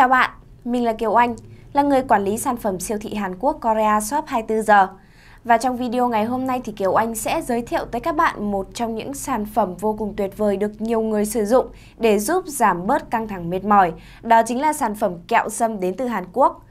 Chào bạn, mình là Kiều Anh, là người quản lý sản phẩm siêu thị Hàn Quốc Korea Shop 24 giờ. Và trong video ngày hôm nay thì Kiều Anh sẽ giới thiệu tới các bạn một trong những sản phẩm vô cùng tuyệt vời được nhiều người sử dụng để giúp giảm bớt căng thẳng mệt mỏi. Đó chính là sản phẩm kẹo sâm đến từ Hàn Quốc.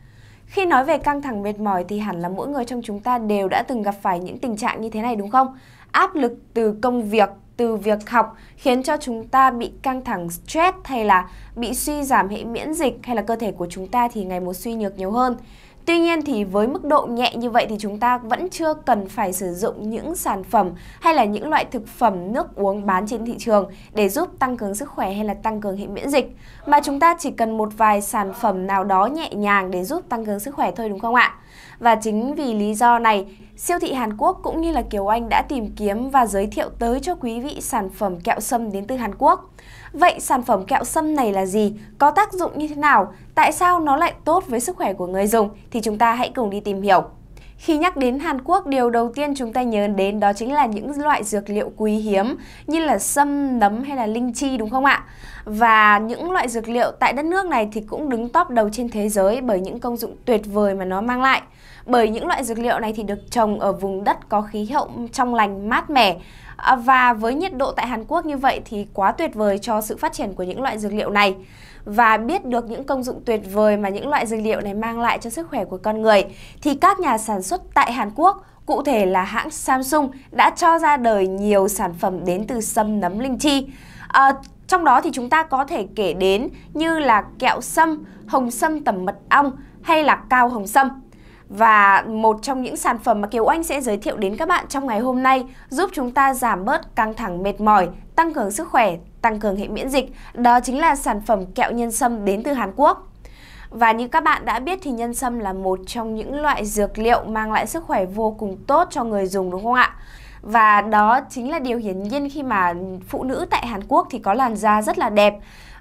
Khi nói về căng thẳng mệt mỏi thì hẳn là mỗi người trong chúng ta đều đã từng gặp phải những tình trạng như thế này đúng không? Áp lực từ công việc, từ việc học khiến cho chúng ta bị căng thẳng stress hay là bị suy giảm hệ miễn dịch hay là cơ thể của chúng ta thì ngày một suy nhược nhiều hơn. Tuy nhiên thì với mức độ nhẹ như vậy thì chúng ta vẫn chưa cần phải sử dụng những sản phẩm hay là những loại thực phẩm nước uống bán trên thị trường để giúp tăng cường sức khỏe hay là tăng cường hệ miễn dịch mà chúng ta chỉ cần một vài sản phẩm nào đó nhẹ nhàng để giúp tăng cường sức khỏe thôi đúng không ạ? Và chính vì lý do này, siêu thị Hàn Quốc cũng như là Kiều Anh đã tìm kiếm và giới thiệu tới cho quý vị sản phẩm kẹo sâm đến từ Hàn Quốc. Vậy sản phẩm kẹo sâm này là gì? Có tác dụng như thế nào? Tại sao nó lại tốt với sức khỏe của người dùng? Thì chúng ta hãy cùng đi tìm hiểu. Khi nhắc đến Hàn Quốc, điều đầu tiên chúng ta nhớ đến đó chính là những loại dược liệu quý hiếm như là sâm, nấm hay là linh chi đúng không ạ? Và những loại dược liệu tại đất nước này thì cũng đứng top đầu trên thế giới bởi những công dụng tuyệt vời mà nó mang lại. Bởi những loại dược liệu này thì được trồng ở vùng đất có khí hậu trong lành, mát mẻ. À, và với nhiệt độ tại Hàn Quốc như vậy thì quá tuyệt vời cho sự phát triển của những loại dược liệu này và biết được những công dụng tuyệt vời mà những loại dược liệu này mang lại cho sức khỏe của con người thì các nhà sản xuất tại Hàn Quốc Cụ thể là hãng Samsung đã cho ra đời nhiều sản phẩm đến từ sâm nấm linh chi. À, trong đó thì chúng ta có thể kể đến như là kẹo sâm, hồng sâm tẩm mật ong hay là cao hồng sâm. Và một trong những sản phẩm mà Kiều Anh sẽ giới thiệu đến các bạn trong ngày hôm nay giúp chúng ta giảm bớt căng thẳng mệt mỏi, tăng cường sức khỏe, tăng cường hệ miễn dịch, đó chính là sản phẩm kẹo nhân sâm đến từ Hàn Quốc. Và như các bạn đã biết thì nhân sâm là một trong những loại dược liệu mang lại sức khỏe vô cùng tốt cho người dùng đúng không ạ? và đó chính là điều hiển nhiên khi mà phụ nữ tại Hàn Quốc thì có làn da rất là đẹp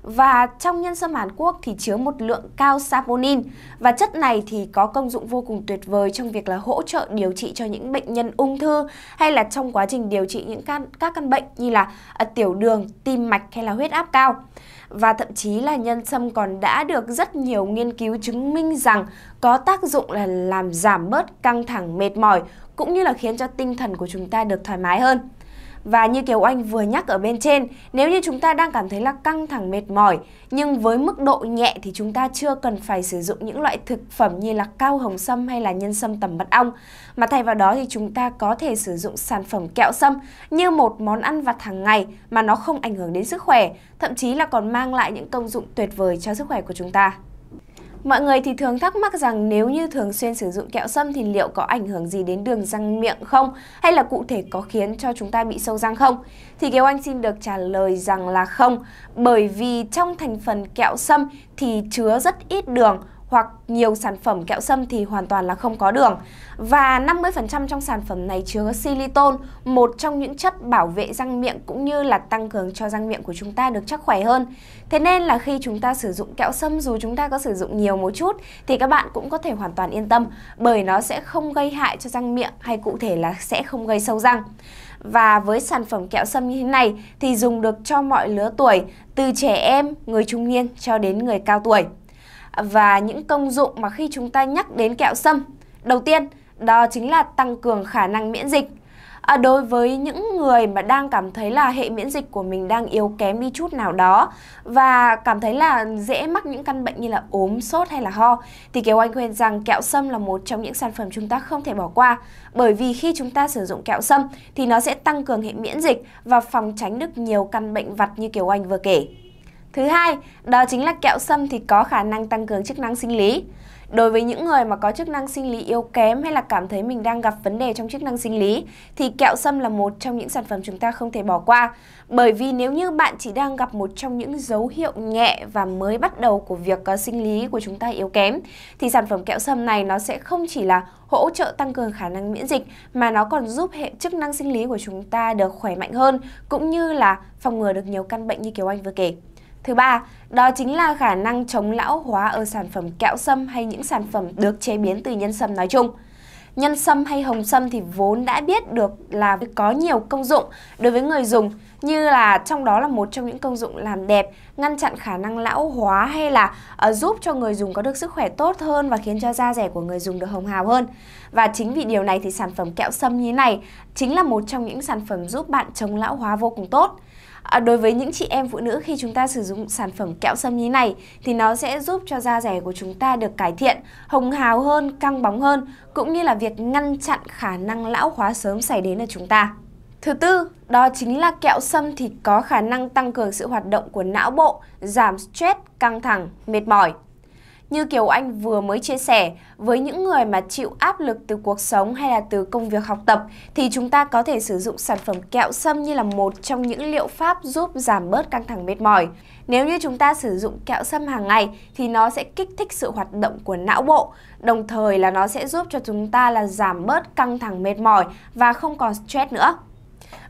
và trong nhân sâm Hàn Quốc thì chứa một lượng cao saponin và chất này thì có công dụng vô cùng tuyệt vời trong việc là hỗ trợ điều trị cho những bệnh nhân ung thư hay là trong quá trình điều trị những các, các căn bệnh như là tiểu đường, tim mạch hay là huyết áp cao. Và thậm chí là nhân sâm còn đã được rất nhiều nghiên cứu chứng minh rằng có tác dụng là làm giảm bớt căng thẳng mệt mỏi cũng như là khiến cho tinh thần của chúng ta được thoải mái hơn. Và như Kiều Anh vừa nhắc ở bên trên, nếu như chúng ta đang cảm thấy là căng thẳng mệt mỏi, nhưng với mức độ nhẹ thì chúng ta chưa cần phải sử dụng những loại thực phẩm như là cao hồng sâm hay là nhân sâm tầm mật ong, mà thay vào đó thì chúng ta có thể sử dụng sản phẩm kẹo sâm như một món ăn vặt hàng ngày mà nó không ảnh hưởng đến sức khỏe, thậm chí là còn mang lại những công dụng tuyệt vời cho sức khỏe của chúng ta. Mọi người thì thường thắc mắc rằng nếu như thường xuyên sử dụng kẹo sâm thì liệu có ảnh hưởng gì đến đường răng miệng không? Hay là cụ thể có khiến cho chúng ta bị sâu răng không? Thì Kiều Anh xin được trả lời rằng là không, bởi vì trong thành phần kẹo sâm thì chứa rất ít đường hoặc nhiều sản phẩm kẹo sâm thì hoàn toàn là không có đường. Và 50% trong sản phẩm này chứa silicon, một trong những chất bảo vệ răng miệng cũng như là tăng cường cho răng miệng của chúng ta được chắc khỏe hơn. Thế nên là khi chúng ta sử dụng kẹo sâm dù chúng ta có sử dụng nhiều một chút thì các bạn cũng có thể hoàn toàn yên tâm bởi nó sẽ không gây hại cho răng miệng hay cụ thể là sẽ không gây sâu răng. Và với sản phẩm kẹo sâm như thế này thì dùng được cho mọi lứa tuổi, từ trẻ em, người trung niên cho đến người cao tuổi và những công dụng mà khi chúng ta nhắc đến kẹo sâm. Đầu tiên, đó chính là tăng cường khả năng miễn dịch. À, đối với những người mà đang cảm thấy là hệ miễn dịch của mình đang yếu kém đi chút nào đó và cảm thấy là dễ mắc những căn bệnh như là ốm, sốt hay là ho thì Kiều Anh khuyên rằng kẹo sâm là một trong những sản phẩm chúng ta không thể bỏ qua bởi vì khi chúng ta sử dụng kẹo sâm thì nó sẽ tăng cường hệ miễn dịch và phòng tránh được nhiều căn bệnh vặt như Kiều Anh vừa kể. Thứ hai, đó chính là kẹo sâm thì có khả năng tăng cường chức năng sinh lý. Đối với những người mà có chức năng sinh lý yếu kém hay là cảm thấy mình đang gặp vấn đề trong chức năng sinh lý thì kẹo sâm là một trong những sản phẩm chúng ta không thể bỏ qua. Bởi vì nếu như bạn chỉ đang gặp một trong những dấu hiệu nhẹ và mới bắt đầu của việc có ờ, sinh lý của chúng ta yếu kém thì sản phẩm kẹo sâm này nó sẽ không chỉ là hỗ trợ tăng cường khả năng miễn dịch mà nó còn giúp hệ chức năng sinh lý của chúng ta được khỏe mạnh hơn cũng như là phòng ngừa được nhiều căn bệnh như kiểu Anh vừa kể. Thứ ba, đó chính là khả năng chống lão hóa ở sản phẩm kẹo sâm hay những sản phẩm được chế biến từ nhân sâm nói chung. Nhân sâm hay hồng sâm thì vốn đã biết được là có nhiều công dụng đối với người dùng như là trong đó là một trong những công dụng làm đẹp, ngăn chặn khả năng lão hóa hay là uh, giúp cho người dùng có được sức khỏe tốt hơn và khiến cho da rẻ của người dùng được hồng hào hơn. Và chính vì điều này thì sản phẩm kẹo sâm như này chính là một trong những sản phẩm giúp bạn chống lão hóa vô cùng tốt. À, đối với những chị em phụ nữ khi chúng ta sử dụng sản phẩm kẹo sâm như này thì nó sẽ giúp cho da rẻ của chúng ta được cải thiện, hồng hào hơn, căng bóng hơn cũng như là việc ngăn chặn khả năng lão hóa sớm xảy đến ở chúng ta. Thứ tư, đó chính là kẹo sâm thì có khả năng tăng cường sự hoạt động của não bộ, giảm stress, căng thẳng, mệt mỏi. Như Kiều Anh vừa mới chia sẻ, với những người mà chịu áp lực từ cuộc sống hay là từ công việc học tập thì chúng ta có thể sử dụng sản phẩm kẹo sâm như là một trong những liệu pháp giúp giảm bớt căng thẳng mệt mỏi. Nếu như chúng ta sử dụng kẹo sâm hàng ngày thì nó sẽ kích thích sự hoạt động của não bộ, đồng thời là nó sẽ giúp cho chúng ta là giảm bớt căng thẳng mệt mỏi và không còn stress nữa.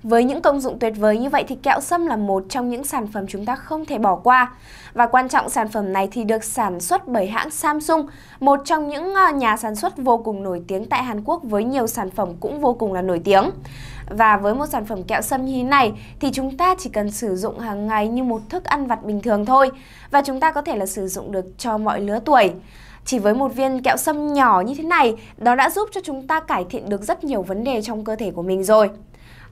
Với những công dụng tuyệt vời như vậy thì kẹo sâm là một trong những sản phẩm chúng ta không thể bỏ qua. Và quan trọng sản phẩm này thì được sản xuất bởi hãng Samsung, một trong những ờ, nhà sản xuất vô cùng nổi tiếng tại Hàn Quốc với nhiều sản phẩm cũng vô cùng là nổi tiếng. Và với một sản phẩm kẹo sâm như thế này thì chúng ta chỉ cần sử dụng hàng ngày như một thức ăn vặt bình thường thôi và chúng ta có thể là sử dụng được cho mọi lứa tuổi. Chỉ với một viên kẹo sâm nhỏ như thế này, đó đã giúp cho chúng ta cải thiện được rất nhiều vấn đề trong cơ thể của mình rồi.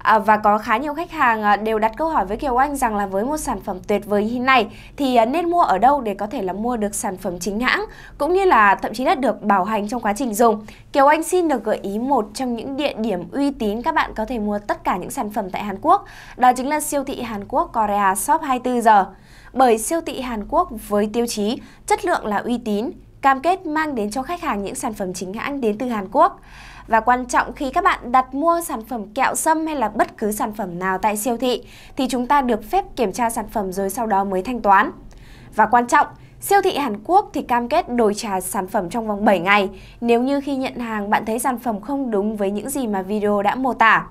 À, và có khá nhiều khách hàng à, đều đặt câu hỏi với Kiều Anh rằng là với một sản phẩm tuyệt vời như này thì à, nên mua ở đâu để có thể là mua được sản phẩm chính hãng cũng như là thậm chí là được bảo hành trong quá trình dùng. Kiều Anh xin được gợi ý một trong những địa điểm uy tín các bạn có thể mua tất cả những sản phẩm tại Hàn Quốc, đó chính là siêu thị Hàn Quốc Korea Shop 24 giờ. Bởi siêu thị Hàn Quốc với tiêu chí chất lượng là uy tín, cam kết mang đến cho khách hàng những sản phẩm chính hãng đến từ Hàn Quốc. Và quan trọng khi các bạn đặt mua sản phẩm kẹo sâm hay là bất cứ sản phẩm nào tại siêu thị thì chúng ta được phép kiểm tra sản phẩm rồi sau đó mới thanh toán. Và quan trọng, Siêu thị Hàn Quốc thì cam kết đổi trả sản phẩm trong vòng 7 ngày nếu như khi nhận hàng bạn thấy sản phẩm không đúng với những gì mà video đã mô tả.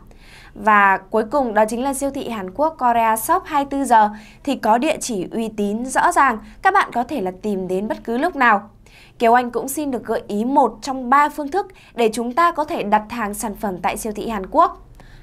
Và cuối cùng đó chính là siêu thị Hàn Quốc Korea Shop 24 giờ thì có địa chỉ uy tín rõ ràng, các bạn có thể là tìm đến bất cứ lúc nào. Kiều Anh cũng xin được gợi ý một trong ba phương thức để chúng ta có thể đặt hàng sản phẩm tại siêu thị Hàn Quốc.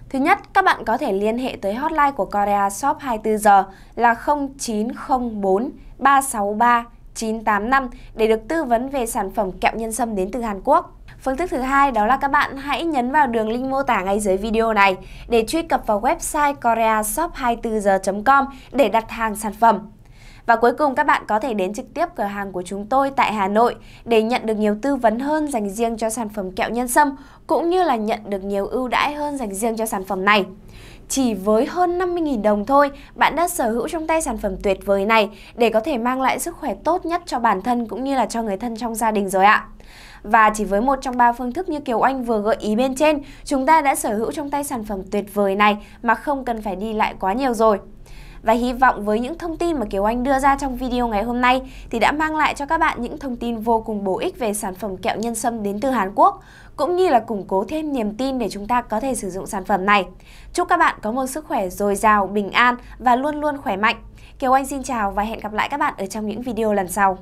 Thứ nhất, các bạn có thể liên hệ tới hotline của Korea Shop 24 giờ là 0904 363 985 để được tư vấn về sản phẩm kẹo nhân sâm đến từ Hàn Quốc. Phương thức thứ hai đó là các bạn hãy nhấn vào đường link mô tả ngay dưới video này để truy cập vào website koreashop 24 h com để đặt hàng sản phẩm. Và cuối cùng các bạn có thể đến trực tiếp cửa hàng của chúng tôi tại Hà Nội để nhận được nhiều tư vấn hơn dành riêng cho sản phẩm kẹo nhân sâm cũng như là nhận được nhiều ưu đãi hơn dành riêng cho sản phẩm này. Chỉ với hơn 50.000 đồng thôi, bạn đã sở hữu trong tay sản phẩm tuyệt vời này để có thể mang lại sức khỏe tốt nhất cho bản thân cũng như là cho người thân trong gia đình rồi ạ. Và chỉ với một trong ba phương thức như Kiều Anh vừa gợi ý bên trên, chúng ta đã sở hữu trong tay sản phẩm tuyệt vời này mà không cần phải đi lại quá nhiều rồi và hy vọng với những thông tin mà Kiều Anh đưa ra trong video ngày hôm nay thì đã mang lại cho các bạn những thông tin vô cùng bổ ích về sản phẩm kẹo nhân sâm đến từ Hàn Quốc cũng như là củng cố thêm niềm tin để chúng ta có thể sử dụng sản phẩm này. Chúc các bạn có một sức khỏe dồi dào, bình an và luôn luôn khỏe mạnh. Kiều Anh xin chào và hẹn gặp lại các bạn ở trong những video lần sau.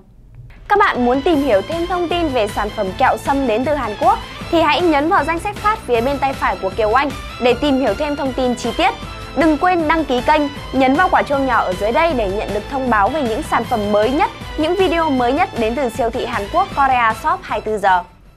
Các bạn muốn tìm hiểu thêm thông tin về sản phẩm kẹo sâm đến từ Hàn Quốc thì hãy nhấn vào danh sách phát phía bên tay phải của Kiều Anh để tìm hiểu thêm thông tin chi tiết. Đừng quên đăng ký kênh, nhấn vào quả chuông nhỏ ở dưới đây để nhận được thông báo về những sản phẩm mới nhất, những video mới nhất đến từ siêu thị Hàn Quốc Korea Shop 24 giờ.